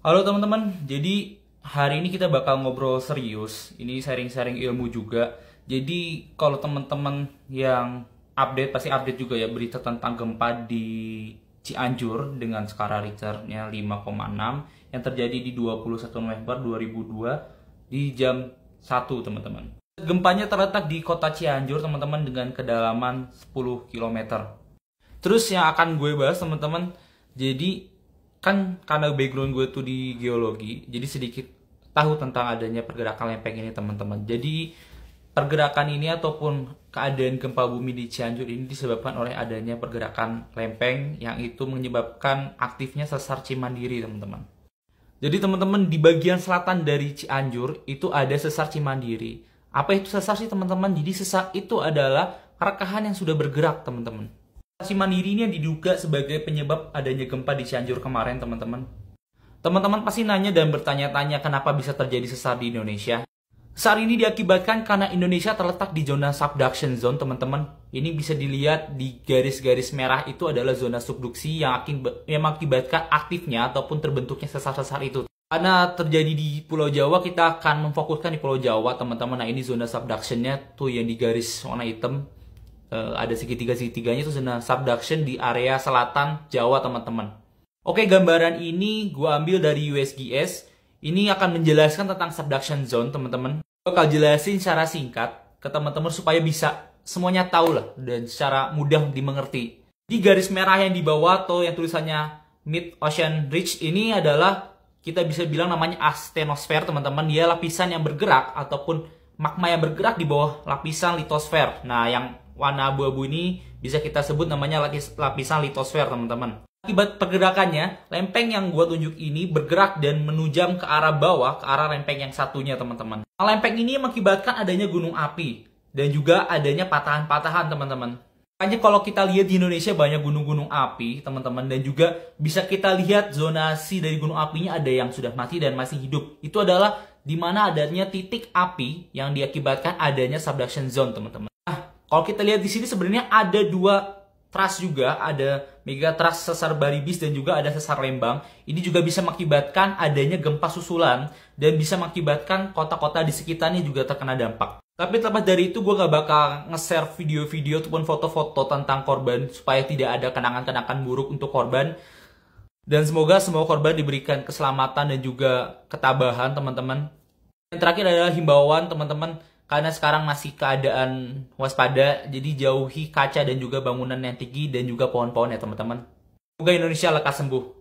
Halo teman-teman, jadi hari ini kita bakal ngobrol serius. Ini sharing-sharing ilmu juga. Jadi kalau teman-teman yang update pasti update juga ya berita tentang gempa di Cianjur dengan skala Richternya 5,6 yang terjadi di 21 November 2002 di jam 1 teman-teman. Gempanya terletak di kota Cianjur teman-teman dengan kedalaman 10 km. Terus yang akan gue bahas teman-teman, jadi kan karena background gue tuh di geologi jadi sedikit tahu tentang adanya pergerakan lempeng ini teman-teman jadi pergerakan ini ataupun keadaan gempa bumi di Cianjur ini disebabkan oleh adanya pergerakan lempeng yang itu menyebabkan aktifnya sesar Cimandiri teman-teman jadi teman-teman di bagian selatan dari Cianjur itu ada sesar Cimandiri apa itu sesar sih teman-teman jadi sesar itu adalah rekahan yang sudah bergerak teman-teman Isolasi mandiri ini yang diduga sebagai penyebab adanya gempa di Cianjur kemarin, teman-teman. Teman-teman pasti nanya dan bertanya-tanya kenapa bisa terjadi sesar di Indonesia. Sesar ini diakibatkan karena Indonesia terletak di zona subduction zone, teman-teman. Ini bisa dilihat di garis-garis merah itu adalah zona subduksi yang, yang mengakibatkan aktifnya ataupun terbentuknya sesar-sesar itu. Karena terjadi di Pulau Jawa, kita akan memfokuskan di Pulau Jawa, teman-teman. Nah, ini zona subductionnya tuh yang di garis warna hitam uh, ada segitiga-segitiganya itu zona subduction di area selatan Jawa teman-teman. Oke, gambaran ini gue ambil dari USGS. Ini akan menjelaskan tentang subduction zone, teman-teman. Gue bakal jelasin secara singkat ke teman-teman supaya bisa semuanya tahu lah dan secara mudah dimengerti. Di garis merah yang di bawah atau yang tulisannya mid ocean ridge ini adalah kita bisa bilang namanya astenosfer, teman-teman. Dia lapisan yang bergerak ataupun magma yang bergerak di bawah lapisan litosfer. Nah, yang warna abu-abu ini bisa kita sebut namanya lapisan litosfer teman-teman. Akibat pergerakannya, lempeng yang gue tunjuk ini bergerak dan menujam ke arah bawah, ke arah lempeng yang satunya teman-teman. Nah, lempeng ini mengakibatkan adanya gunung api dan juga adanya patahan-patahan teman-teman. Makanya kalau kita lihat di Indonesia banyak gunung-gunung api, teman-teman, dan juga bisa kita lihat zonasi dari gunung apinya ada yang sudah mati dan masih hidup. Itu adalah di mana adanya titik api yang diakibatkan adanya subduction zone, teman-teman. Kalau kita lihat di sini sebenarnya ada dua trust juga, ada mega trust sesar Baribis dan juga ada sesar Lembang. Ini juga bisa mengakibatkan adanya gempa susulan dan bisa mengakibatkan kota-kota di sekitarnya juga terkena dampak. Tapi terlepas dari itu gue gak bakal nge-share video-video ataupun foto-foto tentang korban supaya tidak ada kenangan-kenangan buruk untuk korban. Dan semoga semua korban diberikan keselamatan dan juga ketabahan teman-teman. Yang terakhir adalah himbauan teman-teman karena sekarang masih keadaan waspada, jadi jauhi kaca dan juga bangunan yang tinggi dan juga pohon-pohon ya teman-teman. Semoga Indonesia lekas sembuh.